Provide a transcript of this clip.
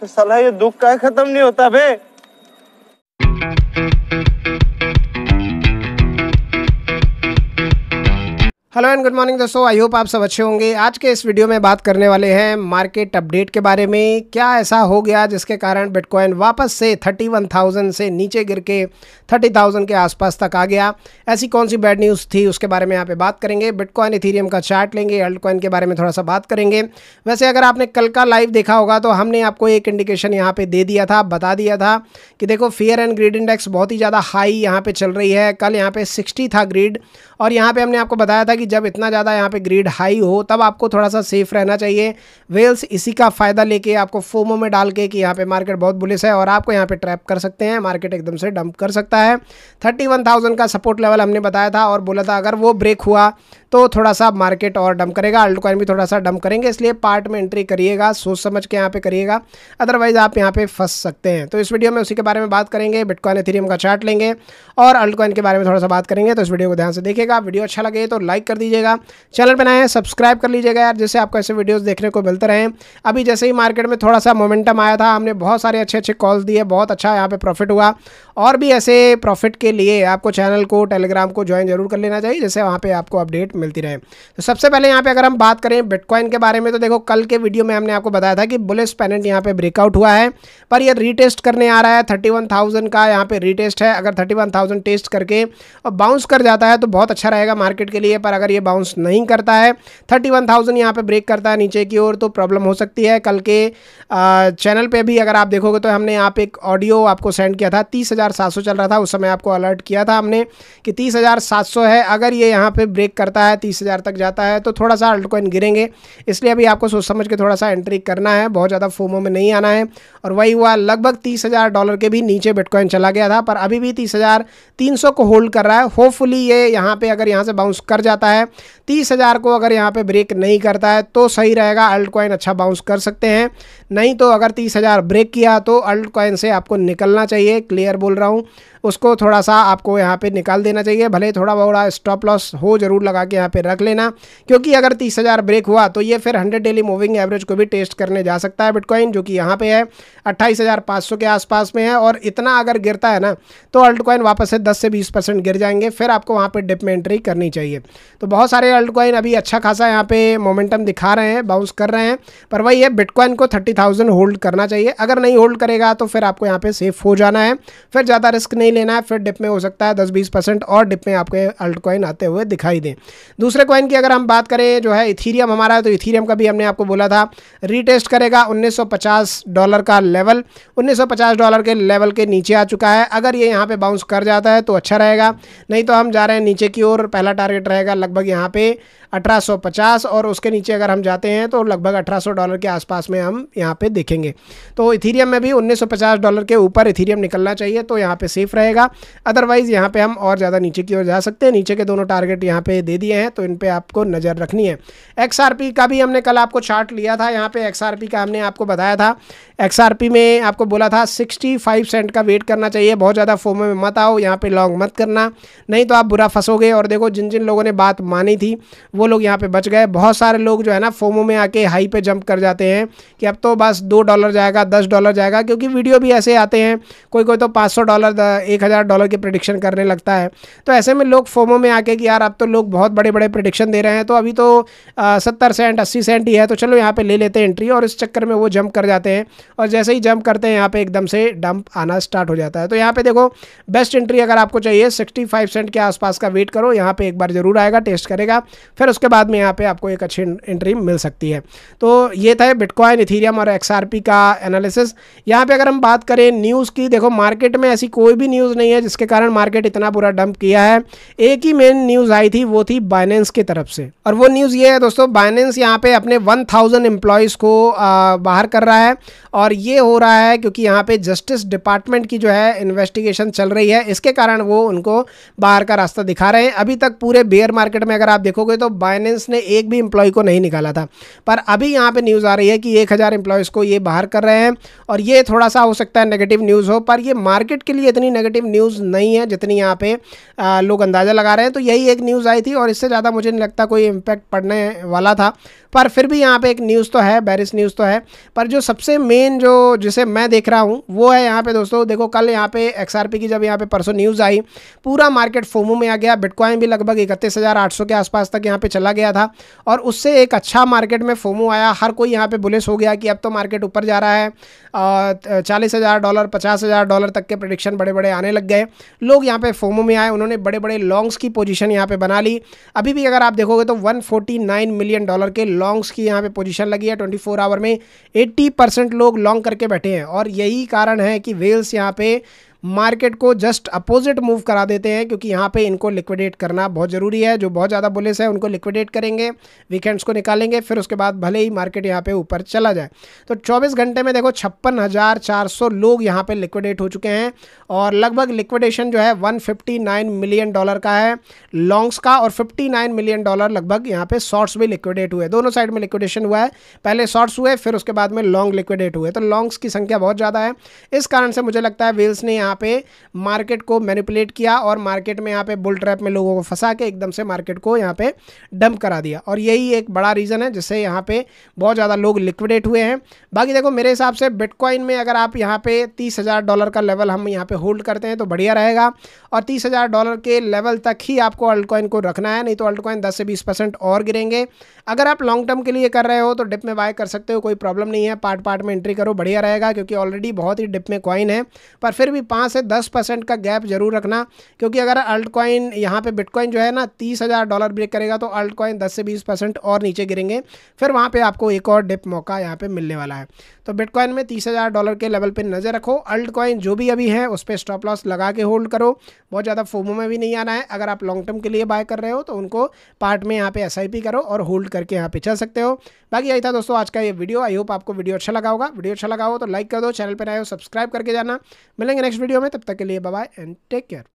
तो सलाह ये दुख का खत्म नहीं होता बे हेलो एंड गुड मॉर्निंग दोस्तों आई होप आप सब अच्छे होंगे आज के इस वीडियो में बात करने वाले हैं मार्केट अपडेट के बारे में क्या ऐसा हो गया जिसके कारण बिटकॉइन वापस से 31,000 से नीचे गिर के 30,000 के आसपास तक आ गया ऐसी कौन सी बैड न्यूज़ थी उसके बारे में यहाँ पे बात करेंगे बिटकॉइन इथीरियम का चार्ट लेंगे अल्टकॉइन कॉइन के बारे में थोड़ा सा बात करेंगे वैसे अगर आपने कल का लाइव देखा होगा तो हमने आपको एक इंडिकेशन यहाँ पर दे दिया था बता दिया था कि देखो फियर एंड ग्रीड इंडेक्स बहुत ही ज़्यादा हाई यहाँ पर चल रही है कल यहाँ पर सिक्सटी था ग्रीड और यहाँ पर हमने आपको बताया था कि जब इतना ज़्यादा यहाँ पे ग्रेड हाई हो तब आपको थोड़ा सा सेफ रहना चाहिए वेल्स इसी का फ़ायदा लेके आपको फोमो में डाल के कि यहाँ पे मार्केट बहुत बुलिस है और आपको यहाँ पे ट्रैप कर सकते हैं मार्केट एकदम से डंप कर सकता है थर्टी वन थाउजेंड का सपोर्ट लेवल हमने बताया था और बोला था अगर वो ब्रेक हुआ तो थोड़ा सा मार्केट और डंप करेगा अल्ट कॉइन भी थोड़ा सा डंप करेंगे इसलिए पार्ट में एंट्री करिएगा सोच समझ के यहाँ पे करिएगा अदरवाइज़ आप यहाँ पर फंस सकते हैं तो इस वीडियो में उसी के बारे में बात करेंगे बिटकॉइन एथेरियम का चार्ट लेंगे और अल्ट कॉइन के बारे में थोड़ा सा बात करेंगे तो इस वीडियो को ध्यान से देखिएगा वीडियो अच्छा लगे तो लाइक कर दीजिएगा चैनल पर नए सब्सक्राइब कर लीजिएगा यार जिससे आपको ऐसे वीडियोज़ देखने को मिलते रहें अभी जैसे ही मार्केट में थोड़ा सा मोमेंटम आया था हमने बहुत सारे अच्छे अच्छे कॉल्स दिए बहुत अच्छा यहाँ पर प्रॉफिट हुआ और भी ऐसे प्रॉफिट के लिए आपको चैनल को टेलीग्राम को ज्वाइन जरूर कर लेना चाहिए जैसे वहाँ पर आपको अपडेट मिलती रहे तो सबसे पहले यहाँ पर अगर हम बात करें बिटकॉइन के बारे में तो देखो कल के वीडियो में हमने आपको बताया था कि बुलिस पैनेंट यहाँ पर ब्रेकआउट हुआ है पर यह रीटेस्ट करने आ रहा है थर्टी का यहाँ पर रीटेस्ट है अगर थर्टी टेस्ट करके और बाउंस कर जाता है तो बहुत अच्छा रहेगा मार्केट के लिए पर अगर ये बाउंस नहीं करता है थर्टी वन थाउजेंड यहाँ पर ब्रेक करता है नीचे की ओर तो प्रॉब्लम हो सकती है कल के चैनल पे भी अगर आप देखोगे तो हमने यहाँ पे एक ऑडियो आपको सेंड किया था तीस हज़ार 30700 चल रहा था उस समय आपको अलर्ट किया था हमने कि 30700 है अगर ये यहाँ पे ब्रेक करता है 30000 तक जाता है तो थोड़ा सा अल्ट कॉइन गिरेंगे इसलिए अभी आपको सोच समझ के थोड़ा सा एंट्री करना है बहुत ज़्यादा फोमो में नहीं आना है और वही हुआ लगभग तीस डॉलर के भी नीचे बिटकॉइन चला गया था पर अभी भी तीस को होल्ड कर रहा है होपफुली ये यहाँ पर अगर यहाँ से बाउंस कर जाता है तीस को अगर यहाँ पर ब्रेक नहीं करता है तो सही रहेगा अल्ट कॉइन अच्छा बाउंस कर सकते हैं नहीं तो अगर तीस ब्रेक किया तो अल्ट कॉइन से आपको निकलना चाहिए क्लियर बोल रहा हूँ उसको थोड़ा सा आपको यहाँ पे निकाल देना चाहिए भले थोड़ा बहुत स्टॉप लॉस हो जरूर लगा के यहाँ पे रख लेना क्योंकि अगर तीस हज़ार ब्रेक हुआ तो ये फिर हंड्रेड डेली मूविंग एवरेज को भी टेस्ट करने जा सकता है बिटकॉइन जो कि यहाँ पे है अट्ठाईस हज़ार सौ के आसपास में है और इतना अगर गिरता है ना तो अल्ट कॉइन वापस से दस से बीस परसेंट गिर जाएंगे फिर आपको वहाँ पर डिप में एंट्री करनी चाहिए तो बहुत सारे अल्ट कॉइन अभी अच्छा खासा यहाँ पे मोमेंटम दिखा रहे हैं बाउंस कर रहे हैं पर वही है बिटकॉइन को थर्टी थाउजेंड होल्ड करना चाहिए अगर नहीं होल्ड करेगा तो फिर आपको यहाँ पे सेफ हो जाना है फिर ज़्यादा रिस्क नहीं लेना है फिर डिप में हो सकता है दस बीस परसेंट और डिप में आपके अल्ट कॉइन आते हुए दिखाई दें दूसरे कॉइन की अगर हम बात करें जो है इथीरियम हमारा है तो इथीरियम का भी हमने आपको बोला था रीटेस्ट करेगा 1950 डॉलर का लेवल 1950 डॉलर के लेवल के नीचे आ चुका है अगर ये यहाँ पे बाउंस कर जाता है तो अच्छा रहेगा नहीं तो हम जा रहे हैं नीचे की ओर पहला टारगेट रहेगा लगभग यहाँ पे 1850 और उसके नीचे अगर हम जाते हैं तो लगभग 1800 डॉलर के आसपास में हम यहाँ पे देखेंगे तो इथीरियम में भी 1950 डॉलर के ऊपर इथीरियम निकलना चाहिए तो यहाँ पे सेफ रहेगा अदरवाइज़ यहाँ पे हम और ज़्यादा नीचे की ओर जा सकते हैं नीचे के दोनों टारगेट यहाँ पे दे दिए हैं तो इन पर आपको नज़र रखनी है एक्स का भी हमने कल आपको चार्ट लिया था यहाँ पर एक्स का हमने आपको बताया था एक्स में आपको बोला था सिक्सटी सेंट का वेट करना चाहिए बहुत ज़्यादा फोमो में मत आओ यहाँ पर लॉन्ग मत करना नहीं तो आप बुरा फंसोगे और देखो जिन जिन लोगों ने बात मानी थी वो लोग यहाँ पे बच गए बहुत सारे लोग जो है ना फोमो में आके हाई पे जंप कर जाते हैं कि अब तो बस दो डॉलर जाएगा दस डॉलर जाएगा क्योंकि वीडियो भी ऐसे आते हैं कोई कोई तो पाँच सौ डॉलर एक हज़ार डॉलर की प्रडिक्शन करने लगता है तो ऐसे में लोग फोमो में आके कि यार अब तो लोग बहुत बड़े बड़े प्रडिक्शन दे रहे हैं तो अभी तो सत्तर सेंट अस्सी सेंट ही है तो चलो यहाँ पर ले लेते हैं एंट्री और इस चक्कर में वो जंप कर जाते हैं और जैसे ही जंप करते हैं यहाँ पर एकदम से डंप आना स्टार्ट हो जाता है तो यहाँ पर देखो बेस्ट एंट्री अगर आपको चाहिए सिक्सटी सेंट के आसपास का वेट करो यहाँ पर एक बार ज़रूर आएगा टेस्ट करेगा फिर और उसके बाद में यहाँ पे आपको एक अच्छी एंट्री मिल सकती है तो ये था बिटकॉइन इथीरियम और एक्स का एनालिसिस यहाँ पे अगर हम बात करें न्यूज़ की देखो मार्केट में ऐसी कोई भी न्यूज़ नहीं है जिसके कारण मार्केट इतना बुरा डंप किया है एक ही मेन न्यूज़ आई थी वो थी बाइनेंस की तरफ से और वो न्यूज़ ये है दोस्तों बाइनेंस यहाँ पर अपने वन थाउजेंड को आ, बाहर कर रहा है और ये हो रहा है क्योंकि यहाँ पे जस्टिस डिपार्टमेंट की जो है इन्वेस्टिगेशन चल रही है इसके कारण वो उनको बाहर का रास्ता दिखा रहे हैं अभी तक पूरे बेयर मार्केट में अगर आप देखोगे तो बाइनेंस ने एक भी एम्प्लॉय को नहीं निकाला था पर अभी यहाँ पर न्यूज़ आ रही है कि एक हज़ार एम्प्लॉयज़ को ये बाहर कर रहे हैं और ये थोड़ा सा हो सकता है नेगेटिव न्यूज़ हो पर ये मार्केट के लिए इतनी नेगेटिव न्यूज़ नहीं है जितनी यहाँ पे आ, लोग अंदाज़ा लगा रहे हैं तो यही एक न्यूज़ आई थी और इससे ज़्यादा मुझे नहीं लगता कोई इम्पैक्ट पड़ने वाला था पर फिर भी यहाँ पर एक न्यूज़ तो है बैरिस न्यूज़ तो है पर जो सबसे मेन जो जिसे मैं देख रहा हूँ वो है यहाँ पर दोस्तों देखो कल यहाँ पर एक्स की जब यहाँ पर परसों न्यूज़ आई पूरा मार्केट फोमो में आ गया बिटकॉइन भी लगभग इकतीस के आसपास तक यहाँ पे पे चला गया था और उससे एक अच्छा मार्केट में फोमो आया हर कोई यहाँ पे बुलिस हो गया कि अब तो मार्केट ऊपर जा रहा है चालीस हज़ार डॉलर पचास हज़ार डॉलर तक के प्रडिक्शन बड़े बड़े आने लग गए लोग यहाँ पे फोमो में आए उन्होंने बड़े बड़े लॉन्ग्स की पोजीशन यहाँ पे बना ली अभी भी अगर आप देखोगे तो 149 मिलियन डॉलर के लॉन्ग्स की यहाँ पे पोजीशन लगी है 24 आवर में 80 परसेंट लोग लॉन्ग करके बैठे हैं और यही कारण है कि वेल्स यहाँ पे मार्केट को जस्ट अपोजिट मूव करा देते हैं क्योंकि यहाँ पे इनको लिक्विडेट करना बहुत ज़रूरी है जो बहुत ज़्यादा बुलिस है उनको लिक्विडेट करेंगे वीकेंड्स को निकालेंगे फिर उसके बाद भले ही मार्केट यहाँ पे ऊपर चला जाए तो 24 घंटे में देखो छप्पन लोग यहाँ पे लिक्विडेट हो चुके हैं और लगभग लिक्विडेशन जो है वन मिलियन डॉलर का है लॉन्ग्स का और फिफ्टी मिलियन डॉलर लगभग यहाँ पर शॉर्ट्स भी लिक्विडेट हुए दोनों साइड में लिक्विडेशन हुआ है पहले शॉर्ट्स हुए फिर उसके बाद में लॉन्ग लिक्विडेट हुए तो लॉन्ग्स की संख्या बहुत ज़्यादा है इस कारण से मुझे लगता है वेल्स ने यहाँ पे मार्केट को मैनिपुलेट किया और मार्केट में यहाँ पे बुल ट्रैप में लोगों को फंसा के एकदम से मार्केट को यहाँ पे डंप करा दिया और यही एक बड़ा रीज़न है जिससे यहाँ पे बहुत ज़्यादा लोग लिक्विडेट हुए हैं बाकी देखो मेरे हिसाब से बिटकॉइन में अगर आप यहाँ पे तीस डॉलर का लेवल हम यहाँ पर होल्ड करते हैं तो बढ़िया रहेगा और तीस हज़ार डॉलर के लेवल तक ही आपको अल्टकॉइन को रखना है नहीं तो अल्टकॉइन दस से बीस परसेंट और गिरेंगे अगर आप लॉन्ग टर्म के लिए कर रहे हो तो डिप में बाय कर सकते हो कोई प्रॉब्लम नहीं है पार्ट पार्ट में एंट्री करो बढ़िया रहेगा क्योंकि ऑलरेडी बहुत ही डिप में कॉइन है पर फिर भी पाँच से दस परसेंट का गैप जरूर रखना क्योंकि अगर अल्ट कॉइन यहाँ पर बिटकॉइन जो है ना तीस हज़ार डॉलर ब्रेक करेगा तो अल्ट कॉइन दस से बीस परसेंट और नीचे गिरेंगे फिर वहाँ पर आपको एक और डिप मौका यहाँ पर मिलने वाला है तो बिटकॉइन में तीस हज़ार डॉलर के लेवल पर नज़र रखो अल्ट कॉइन जो भी अभी है उस पर स्टॉप लॉस लगा के होल्ड करो बहुत ज़्यादा फोमो में भी नहीं आना है अगर आप लॉन्ग टर्म के लिए बाय कर रहे हो तो उनको पार्ट में यहाँ पे एस करो और होल्ड करके यहाँ पे चल सकते हो बाकी यही था दोस्तों आज का ये वीडियो आई होप आपको वीडियो अच्छा लगा होगा वीडियो अच्छा लगा हो तो लाइक कर दो चैनल पर आए हो सब्सक्राइब करके जाना मिलेंगे नेक्स्ट वीडियो वीडियो में तब तक के लिए बाय एंड टेक केयर